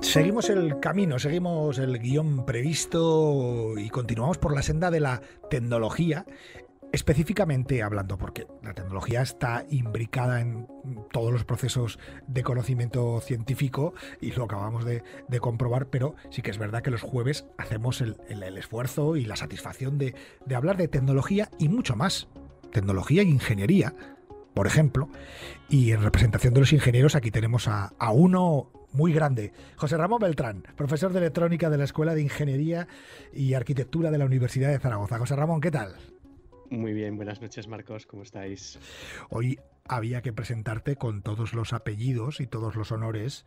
Seguimos el camino, seguimos el guión previsto y continuamos por la senda de la tecnología específicamente hablando, porque la tecnología está imbricada en todos los procesos de conocimiento científico y lo acabamos de, comprobar, pero sí que es verdad que los jueves hacemos el, esfuerzo y la satisfacción de, de hablar de tecnología y mucho más, tecnología e ingeniería por ejemplo. Y en representación de los ingenieros, aquí tenemos a, uno muy grande. José Ramón Beltrán, profesor de electrónica de la Escuela de Ingeniería y Arquitectura de la Universidad de Zaragoza. José Ramón, ¿qué tal? Muy bien, buenas noches Marcos, ¿cómo estáis? Hoy había que presentarte con todos los apellidos y todos los honores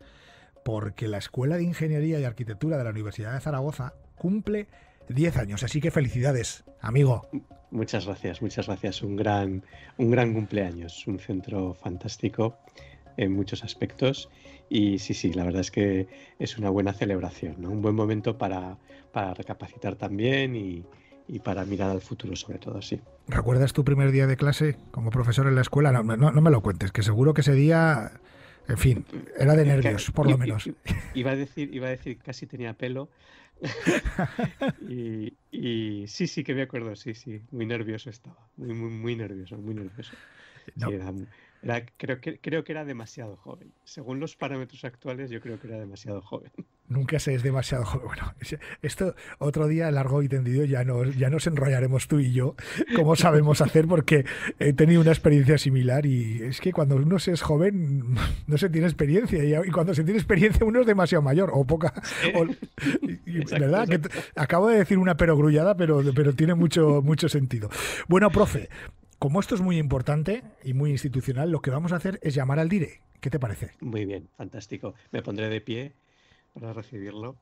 porque la Escuela de Ingeniería y Arquitectura de la Universidad de Zaragoza cumple 10 años, así que felicidades, amigo. Muchas gracias, muchas gracias. Un gran, un gran cumpleaños, un centro fantástico en muchos aspectos. Y sí, sí, la verdad es que es una buena celebración, ¿no? un buen momento para, para recapacitar también y, y, para mirar al futuro sobre todo, sí. ¿Recuerdas tu primer día de clase como profesor en la escuela? No, no, no me lo cuentes, que seguro que ese día en fin, era de nervios, por lo menos. Iba a decir, iba a decir casi tenía pelo. y, sí, sí que me acuerdo, sí, sí, muy nervioso estaba, muy, muy, muy nervioso, muy nervioso. era, creo, que, creo que era demasiado joven. Según los parámetros actuales, yo creo que era demasiado joven. Nunca se es demasiado joven. Bueno, esto otro día largo y tendido ya no, ya nos enrollaremos tú y yo, como sabemos hacer, porque he tenido una experiencia similar y es que cuando uno se es joven no se tiene experiencia y, cuando se tiene experiencia uno es demasiado mayor o poca. ¿Verdad? acabo de decir una perogrullada, pero, pero tiene mucho, mucho sentido. Bueno, profe, como esto es muy importante y muy institucional, lo que vamos a hacer es llamar al DIRE. ¿Qué te parece? Muy bien, fantástico. Me pondré de pie para recibirlo.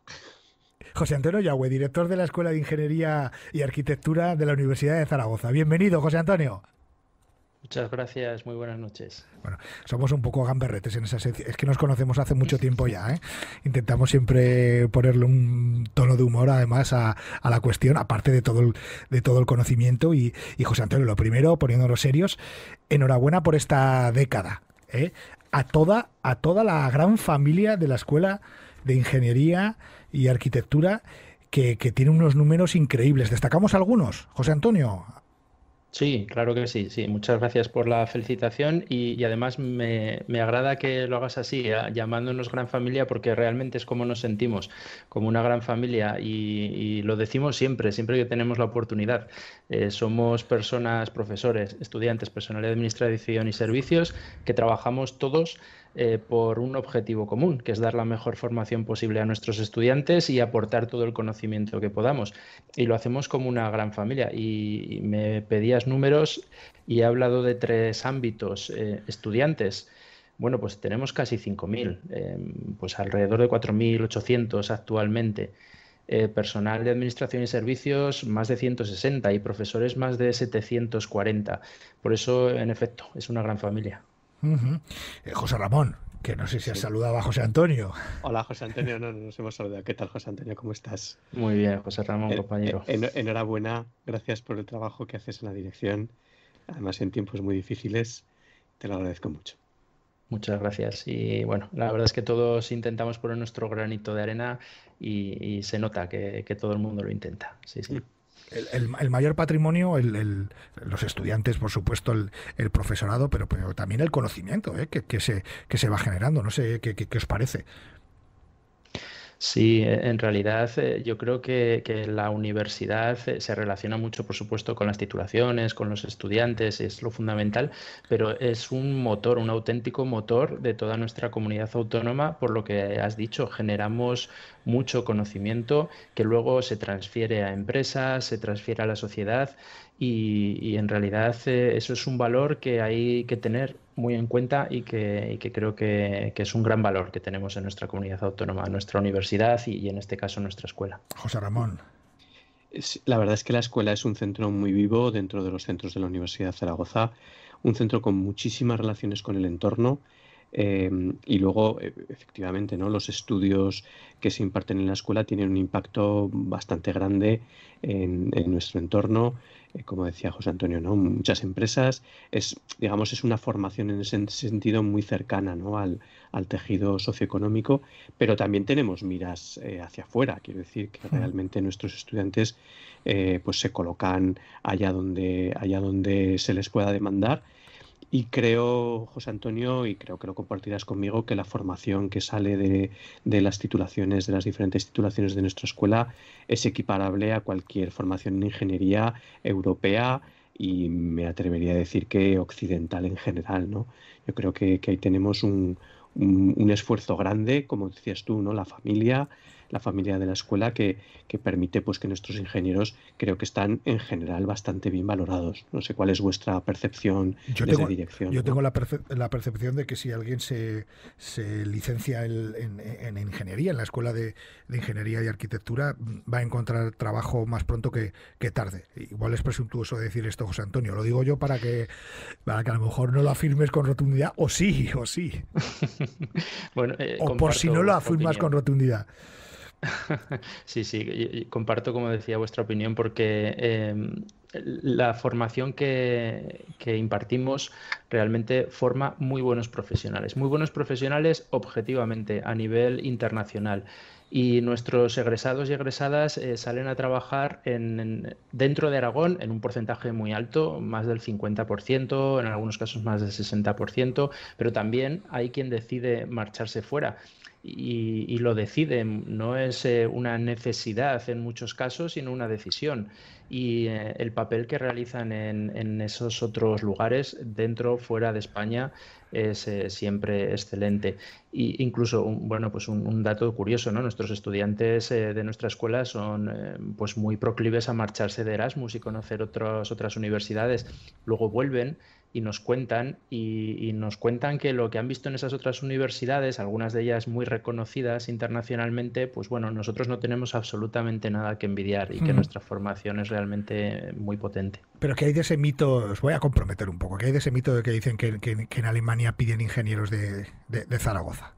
José Antonio Yagüe, director de la Escuela de Ingeniería y Arquitectura de la Universidad de Zaragoza. Bienvenido, José Antonio. Muchas gracias, muy buenas noches. Bueno, somos un poco gamberretes en esa sección. Es que nos conocemos hace mucho tiempo ya. ¿eh? Intentamos siempre ponerle un tono de humor, además, a, la cuestión, aparte de todo el, conocimiento. Y, José Antonio, lo primero, poniéndonos serios, enhorabuena por esta década. ¿eh? A, toda, a toda la gran familia de la escuela de ingeniería y arquitectura que, tiene unos números increíbles. Destacamos algunos. José Antonio, Sí, claro que sí, sí. Muchas gracias por la felicitación y, además me, agrada que lo hagas así, eh, llamándonos gran familia, porque realmente es como nos sentimos, como una gran familia y, lo decimos siempre, siempre que tenemos la oportunidad. Eh, somos personas, profesores, estudiantes, personal de administración y servicios que trabajamos todos eh, por un objetivo común, que es dar la mejor formación posible a nuestros estudiantes y aportar todo el conocimiento que podamos. Y lo hacemos como una gran familia. Y, me pedías números y he hablado de tres ámbitos. Eh, estudiantes, bueno, pues tenemos casi 5.000, em, pues alrededor de 4.800 actualmente. Eh, personal de administración y servicios más de 160 y profesores más de 740. Por eso, en efecto, es una gran familia. Eh, José Ramón, que no sé si has saludado a José Antonio. Hola, José Antonio, no, no nos hemos saludado. ¿Qué tal, José Antonio? ¿Cómo estás? Muy bien, José Ramón, eh, compañero. Eh, enhorabuena, gracias por el trabajo que haces en la dirección, además en tiempos muy difíciles, te lo agradezco mucho. Muchas gracias. Y bueno, la verdad es que todos intentamos poner nuestro granito de arena y, se nota que, que, todo el mundo lo intenta. Sí, sí. Mm el, mayor patrimonio, el, los estudiantes, por supuesto, el, profesorado, pero, también el conocimiento eh, que, se, que se va generando. No sé qué, qué os parece. Sí, e-, en realidad eh, yo creo que, la universidad eh, se relaciona mucho, por supuesto, con las titulaciones, con los estudiantes, es lo fundamental, pero es un motor, un auténtico motor de toda nuestra comunidad autónoma, por lo que has dicho, generamos mucho conocimiento que luego se transfiere a empresas, se transfiere a la sociedad y, y en realidad eh, eso es un valor que hay que tener muy en cuenta y que, creo que, es un gran valor que tenemos en nuestra comunidad autónoma, nuestra universidad y, y en este caso nuestra escuela. José Ramón. La verdad es que la escuela es un centro muy vivo dentro de los centros de la Universidad de Zaragoza, un centro con muchísimas relaciones con el entorno, Em, y luego, e, efectivamente, ¿no? los estudios que se imparten en la escuela tienen un impacto bastante grande en, nuestro entorno. Eh, como decía José Antonio, muchas empresas, es, digamos, es una formación en ese sentido muy cercana al, tejido socioeconómico, pero también tenemos miras eh, hacia afuera. Quiero decir que mm. realmente nuestros estudiantes eh, pues se colocan allá donde, allá donde se les pueda demandar y creo, José Antonio, y creo que lo compartirás conmigo, que la formación que sale de, las titulaciones, de las diferentes titulaciones de nuestra escuela, es equiparable a cualquier formación en ingeniería europea y me atrevería a decir que occidental en general, ¿no? Yo creo que, ahí tenemos un, un, un esfuerzo grande, como decías tú, ¿no? La familia, la familia de la escuela que, permite pues que nuestros ingenieros creo que están en general bastante bien valorados. No sé cuál es vuestra percepción yo tengo, dirección. Yo tengo la, percepción de que si alguien se, licencia en, en, ingeniería, en la escuela de, ingeniería y arquitectura, va a encontrar trabajo más pronto que, tarde. Igual es presuntuoso decir esto, José Antonio. Lo digo yo para que, que a lo mejor no lo afirmes con rotundidad, o sí, o sí. Eh, o por si no lo afirmas con rotundidad. Sí, sí, comparto, como decía, vuestra opinión porque em, la formación que, que, impartimos realmente forma muy buenos profesionales, muy buenos profesionales objetivamente a nivel internacional y nuestros egresados y egresadas eh, salen a trabajar en, dentro de Aragón en un porcentaje muy alto, más del 50%, en algunos casos más del 60%, pero también hay quien decide marcharse fuera. Y, lo decide, no es eh, una necesidad en muchos casos, sino una decisión. Y eh, el papel que realizan en, en esos otros lugares, dentro, fuera de España, es eh, siempre excelente. Y incluso, un, bueno, pues un, dato curioso, ¿no? Nuestros estudiantes eh, de nuestra escuela son eh, pues muy proclives a marcharse de Erasmus y conocer otras otras universidades. Luego vuelven y nos cuentan y, nos cuentan que lo que han visto en esas otras universidades, algunas de ellas muy reconocidas internacionalmente, pues bueno, nosotros no tenemos absolutamente nada que envidiar y que hmm. nuestra formación es realmente muy potente. Pero que hay de ese mito, os voy a comprometer un poco, que hay de ese mito de que dicen que, que, en Alemania piden ingenieros de Zaragoza.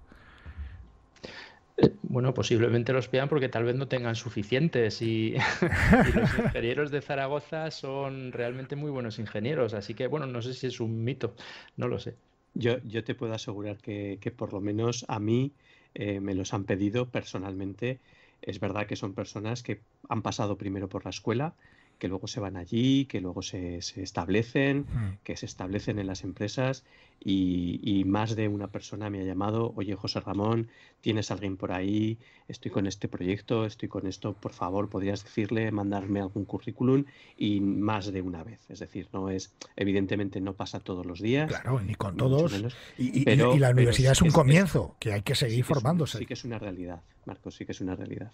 Bueno, posiblemente los pidan porque tal vez no tengan suficientes y, los ingenieros de Zaragoza son realmente muy buenos ingenieros, así que bueno, no sé si es un mito, no lo sé. Yo, te puedo asegurar que, por lo menos a mí eh, me los han pedido personalmente. Es verdad que son personas que han pasado primero por la escuela, que luego se van allí, que luego se, se establecen, hmm. que se establecen en las empresas y, y, más de una persona me ha llamado, oye José Ramón, tienes alguien por ahí, estoy con este proyecto, estoy con esto, por favor, podrías decirle, mandarme algún currículum y más de una vez. Es decir, no es, evidentemente no pasa todos los días. Claro, ni con todos. y, y, la universidad es, un comienzo, que hay que seguir formándose. sí que es una realidad, Marcos, sí que es una realidad.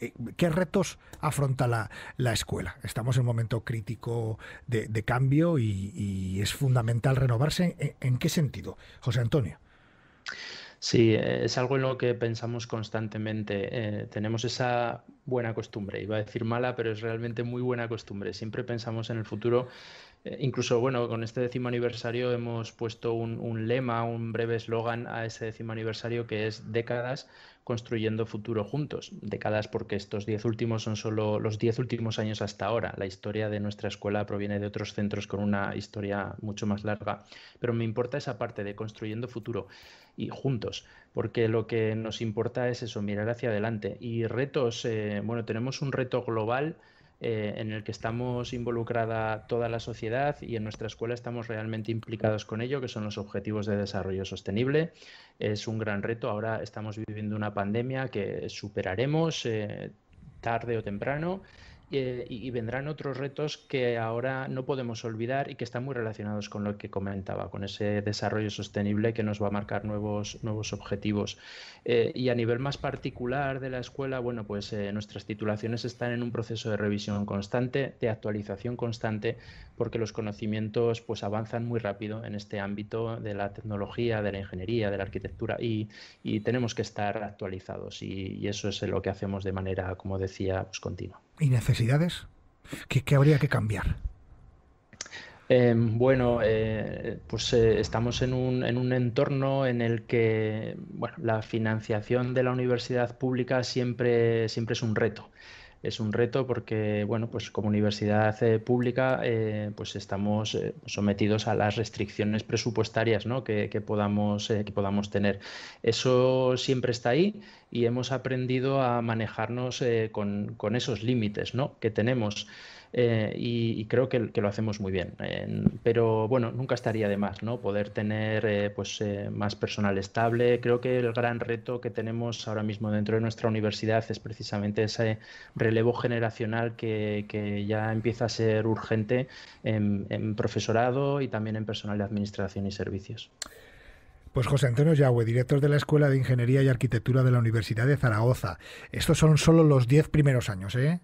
Eh, ¿Qué retos afronta la, escuela? Estamos en un momento crítico de, cambio y, es fundamental renovarse. ¿En, qué sentido, José Antonio? Sí, es algo en lo que pensamos constantemente. Eh, tenemos esa buena costumbre, iba a decir mala, pero es realmente muy buena costumbre. Siempre pensamos en el futuro eh, incluso, bueno, con este décimo aniversario hemos puesto un, lema, un breve eslogan a ese décimo aniversario que es décadas construyendo futuro juntos. Décadas porque estos diez últimos son solo los diez últimos años hasta ahora. La historia de nuestra escuela proviene de otros centros con una historia mucho más larga. Pero me importa esa parte de construyendo futuro y juntos, porque lo que nos importa es eso, mirar hacia adelante. Y retos, eh, bueno, tenemos un reto global eh, en el que estamos involucrada toda la sociedad y en nuestra escuela estamos realmente implicados con ello, que son los objetivos de desarrollo sostenible. Es un gran reto, ahora estamos viviendo una pandemia que superaremos eh, tarde o temprano eh, y vendrán otros retos que ahora no podemos olvidar y que están muy relacionados con lo que comentaba, con ese desarrollo sostenible que nos va a marcar nuevos, nuevos objetivos. Eh, y a nivel más particular de la escuela, bueno, pues eh, nuestras titulaciones están en un proceso de revisión constante, de actualización constante, porque los conocimientos pues avanzan muy rápido en este ámbito de la tecnología, de la ingeniería, de la arquitectura y, tenemos que estar actualizados y, y eso es lo que hacemos de manera, como decía, pues continua y necesidades que, habría que cambiar? Em, bueno, eh, pues eh, estamos en un, en un, entorno en el que la financiación de la universidad pública siempre, siempre es un reto es un reto porque, bueno, pues como universidad eh, pública, eh, pues estamos eh, sometidos a las restricciones presupuestarias que, podamos, que podamos tener. Eso siempre está ahí y hemos aprendido a manejarnos con, esos límites que tenemos. Eh, y, creo que, lo hacemos muy bien. pero bueno, nunca estaría de más, ¿no? Poder tener eh, pues, eh, más personal estable. Creo que el gran reto que tenemos ahora mismo dentro de nuestra universidad es precisamente ese relevo generacional que, que ya empieza a ser urgente en profesorado y también en personal de administración y servicios. Pues José Antonio Yagüe, director de la Escuela de Ingeniería y Arquitectura de la Universidad de Zaragoza. Estos son solo los 10 primeros años, ¿eh?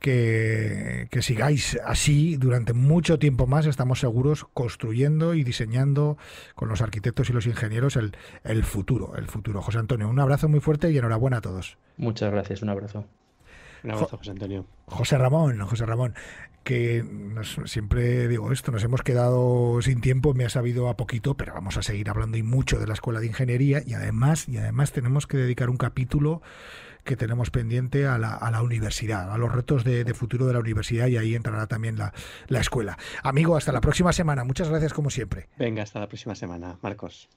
Que, que sigáis así durante mucho tiempo más, estamos seguros, construyendo y diseñando con los arquitectos y los ingenieros el futuro, el futuro. José Antonio, un abrazo muy fuerte y enhorabuena a todos. Muchas gracias, un abrazo. Un abrazo, José Antonio. José Ramón, José Ramón, que siempre digo esto, nos hemos quedado sin tiempo, me ha sabido a poquito, pero vamos a seguir hablando y mucho de la Escuela de Ingeniería y además, y además tenemos que dedicar un capítulo que tenemos pendiente a la, universidad, a los retos de, futuro de la universidad y ahí entrará también la escuela. Amigo, hasta la próxima semana. Muchas gracias como siempre. Venga, hasta la próxima semana, Marcos.